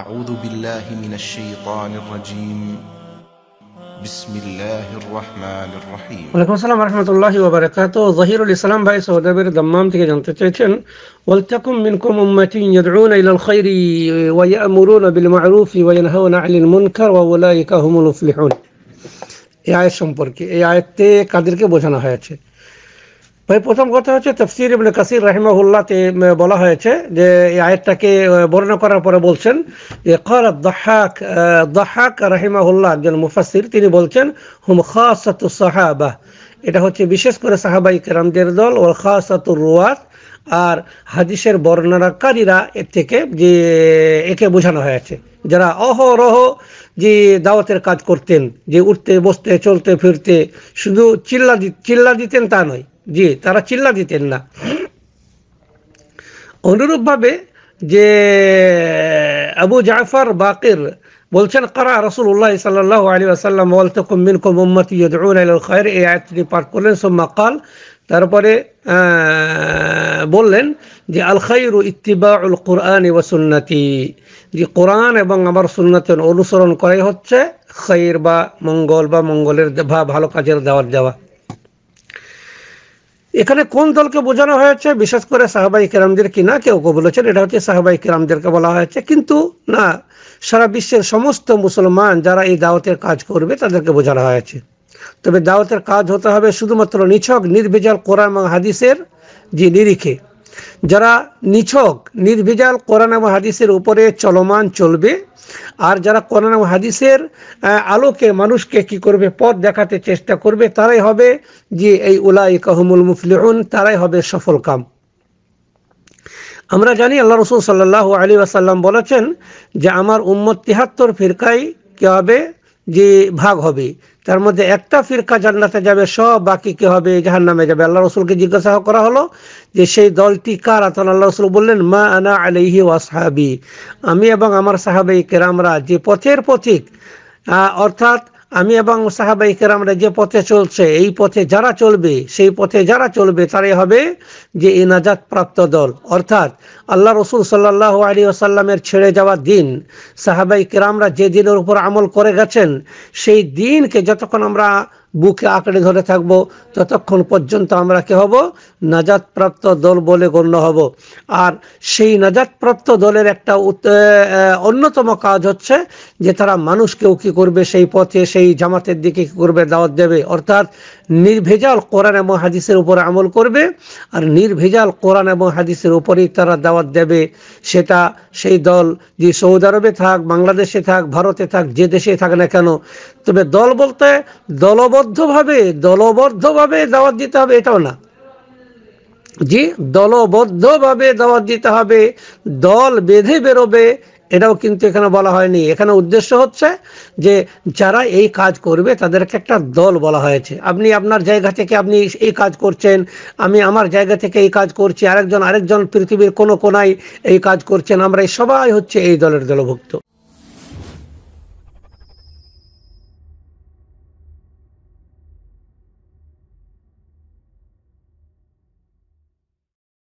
أعوذ بالله من الشيطان الرجيم بسم الله الرحمن الرحيم وعليكم السلام ورحمة الله وبركاته ظهير الإسلام بأي سودابر دمام تيجي جنتتين ولتكن منكم أمة يدعون إلى الخير ويأمرون بالمعروف وينهون عن المنكر وأولئك هم المفلحون এই আয়ের সম্পর্কে এই আয়ের তে কাদেরকে বোঝানো ভাই প্রথম কথা হচ্ছে তফসির ইবনে কাসির রাহিমাহুল্লাহতে বলা হয়েছে যে এই আয়াতটাকে বর্ণনা করার পরে বলছেন যে কর দাহাক দাহাক রাহিমাহুল্লাহ একজন মুফাসির তিনি বলছেন হুম খাসাতু সাহাবা এটা হচ্ছে বিশেষ করে সাহাবাই কেরামদের দল ও খাসাতুর রুয়াত আর হাদিসের বর্ণনাকারীরা এর থেকে যে একে বোঝানো হয়েছে যারা অহরহ যে দাওয়াতের কাজ করতেন যে উঠতে বসতে চলতে ফিরতে শুধু চিল্লা চিল্লা দিতেন তা নয় জি তারা চিল্লা দিতেন না অনুরূপভাবে যে আবু জাফর বাকির বলছেন কারা রসুল্লাহ সাল্লাহ আলী আসাল্লাম ওয়ালতকুম মিনকুম ইয়দউন এই আয়াত তিনি পাঠ করলেন তারপরে বললেন যে আল খাইরু উল কোরআন ও সুন্নতি যে কোরআন এবং আমার সুন্নতি অনুসরণ করাই হচ্ছে খৈর বা মঙ্গল বা মঙ্গলের বা ভালো কাজের দেওয়ার দেওয়া এখানে কোন দলকে বোঝানো হয়েছে বিশেষ করে সাহাবাই কেরামদের কিনা কেউ কেউ বলেছেন এটা হচ্ছে সাহাবাই কেরামদেরকে বলা হয়েছে কিন্তু না সারা বিশ্বের সমস্ত মুসলমান যারা এই দাওয়াতের কাজ করবে তাদেরকে বোঝানো হয়েছে তবে দাওয়াতের কাজ হতে হবে শুধুমাত্র নিছক নির্ভেজাল কোরআন এবং হাদিসের যে নিরিখে যারা নিছক নির্ভেজাল কোরআন এবং হাদিসের উপরে চলমান চলবে আর যারা কোরআন এবং হাদিসের আলোকে মানুষকে কি করবে পথ দেখাতে চেষ্টা করবে তারাই হবে যে এই উলাই কাহমুল মুফলিউন তারাই হবে সফল কাম আমরা জানি আল্লাহ রসুল সাল্লাহ আলী আসাল্লাম বলেছেন যে আমার উম্মত তিহাত্তর ফিরকাই কী হবে যে ভাগ হবে তার মধ্যে একটা ফিরকা জান্নাতে যাবে সব বাকি কে হবে জাহান নামে যাবে আল্লাহ রসুলকে জিজ্ঞাসা করা হলো যে সেই দলটি কার তখন আল্লাহ রসুল বললেন মা আনা আলহি ওয়াসাহাবি আমি এবং আমার সাহাবে কেরামরা যে পথের পথিক অর্থাৎ আমি এবং সাহাবাই আমরা যে পথে চলছে এই পথে যারা চলবে সেই পথে যারা চলবে তারাই হবে যে ইনাজাত প্রাপ্ত দল অর্থাৎ আল্লাহ রসুল সাল্লাহ আলী আসাল্লামের ছেড়ে যাওয়া দিন সাহাবাই কেরামরা যে দিনের উপর আমল করে গেছেন সেই দিনকে যতক্ষণ আমরা বুকে আঁকড়ে ধরে থাকব ততক্ষণ পর্যন্ত আমরা কে হব নাজাদপ্রাপ্ত দল বলে গণ্য হব আর সেই নাজাদপ্রাপ্ত দলের একটা অন্যতম কাজ হচ্ছে যে তারা মানুষকেও কী করবে সেই পথে সেই জামাতের দিকে কী করবে দাওয়াত দেবে অর্থাৎ নির্ভেজাল কোরআন এবং হাদিসের উপর আমল করবে আর নির্ভেজাল কোরআন এবং হাদিসের উপরেই তারা দাওয়াত দেবে সেটা সেই দল যে সৌদি আরবে থাক বাংলাদেশে থাক ভারতে থাক যে দেশে থাক না কেন তবে দল বলতে দলবদ্ধভাবে দলবদ্ধভাবে দাওয়াত দিতে হবে এটাও না যে দলবদ্ধভাবে দাওয়াত দিতে হবে দল বেঁধে বেরোবে এটাও কিন্তু এখানে বলা হয়নি এখানে উদ্দেশ্য হচ্ছে যে যারা এই কাজ করবে তাদেরকে একটা দল বলা হয়েছে আপনি আপনার জায়গা থেকে আপনি এই কাজ করছেন আমি আমার জায়গা থেকে এই কাজ করছি আরেকজন আরেকজন পৃথিবীর কোনো কোনায় এই কাজ করছেন আমরা সবাই হচ্ছে এই দলের দলভুক্ত